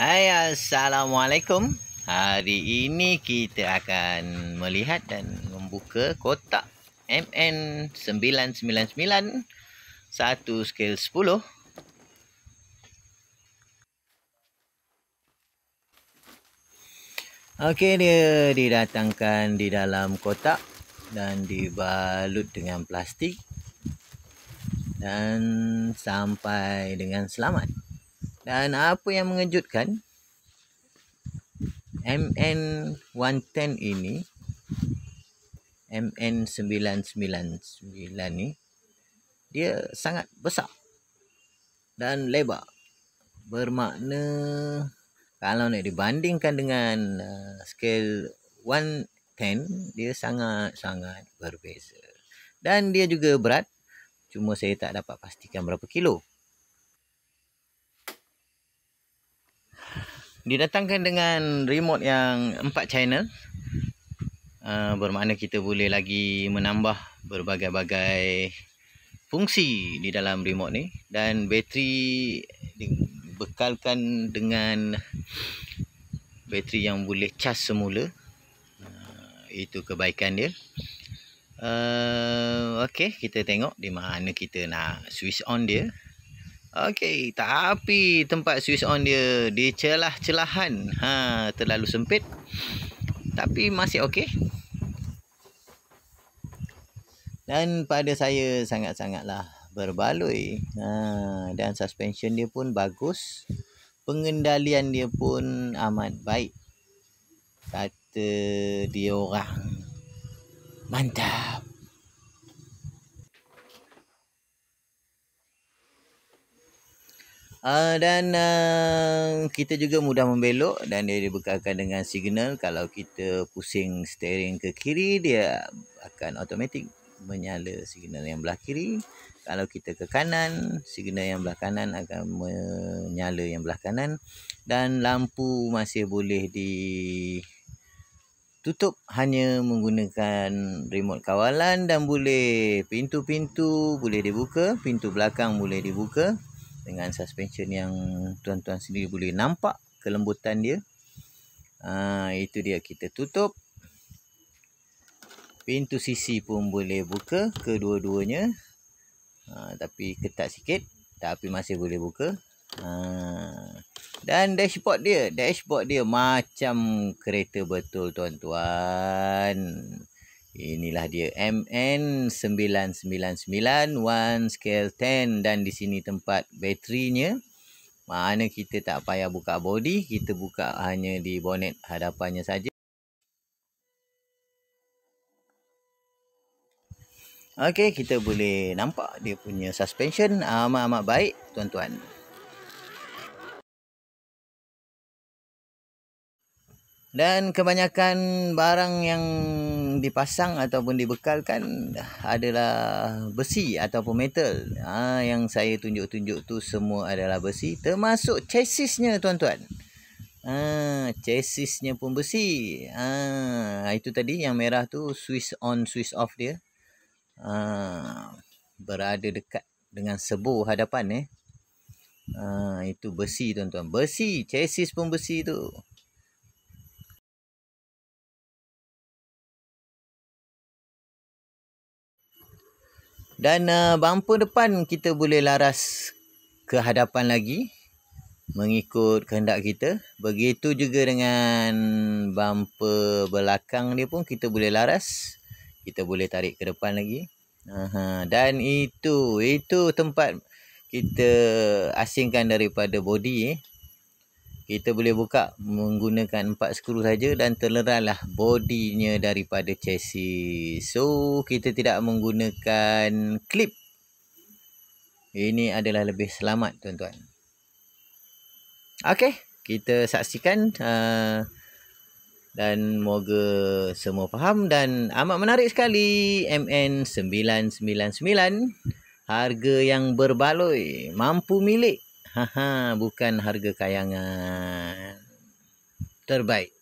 Hai Assalamualaikum Hari ini kita akan melihat dan membuka kotak MN999 Satu skill sepuluh. Ok dia didatangkan di dalam kotak Dan dibalut dengan plastik Dan sampai dengan selamat dan apa yang mengejutkan MN110 ini MN999 ni dia sangat besar dan lebar bermakna kalau nak dibandingkan dengan uh, scale 110 dia sangat-sangat berbeza dan dia juga berat cuma saya tak dapat pastikan berapa kilo didatangkan dengan remote yang 4 channel uh, bermakna kita boleh lagi menambah berbagai-bagai fungsi di dalam remote ni dan bateri dibekalkan dengan bateri yang boleh cas semula uh, itu kebaikan dia uh, ah, ok kita tengok di mana kita nak switch on dia Okey, tapi tempat switch on dia di celah-celahan. Ha, terlalu sempit. Tapi masih okey. Dan pada saya sangat-sangatlah berbaloi. Ha, dan suspension dia pun bagus. Pengendalian dia pun amat baik. Kata dia orang. Mantap. Uh, dan uh, kita juga mudah membelok dan dia dibekalkan dengan signal kalau kita pusing steering ke kiri dia akan automatik menyala signal yang belah kiri kalau kita ke kanan signal yang belah kanan akan menyala yang belah kanan dan lampu masih boleh di tutup hanya menggunakan remote kawalan dan boleh pintu-pintu boleh dibuka pintu belakang boleh dibuka dengan suspension yang tuan-tuan sendiri boleh nampak kelembutan dia ha, itu dia kita tutup pintu sisi pun boleh buka kedua-duanya ah, tapi ketat sikit tapi masih boleh buka ha, dan dashboard dia dashboard dia macam kereta betul tuan-tuan Inilah dia MN999 one scale 10 dan di sini tempat baterinya. Mana kita tak payah buka body, kita buka hanya di bonet hadapannya saja. Okey, kita boleh nampak dia punya suspension amat-amat baik tuan-tuan. Dan kebanyakan barang yang dipasang ataupun dibekalkan adalah besi ataupun metal. Ha, yang saya tunjuk-tunjuk tu semua adalah besi. Termasuk chassisnya tuan-tuan. Ha, chassisnya pun besi. Ha, itu tadi yang merah tu Swiss on Swiss off dia. Ha, berada dekat dengan sebo hadapan eh. Ha, itu besi tuan-tuan. Besi. Chassis pun besi tu. Dan uh, bumper depan kita boleh laras ke hadapan lagi mengikut kehendak kita. Begitu juga dengan bumper belakang dia pun kita boleh laras. Kita boleh tarik ke depan lagi. Aha. Dan itu, itu tempat kita asingkan daripada body eh kita boleh buka menggunakan empat skru saja dan terleranlah bodinya daripada chassis. So, kita tidak menggunakan klip. Ini adalah lebih selamat, tuan-tuan. Okey, kita saksikan uh, dan moga semua faham dan amat menarik sekali MN999 harga yang berbaloi, mampu milik Haha, bukan harga kayangan. Terbaik.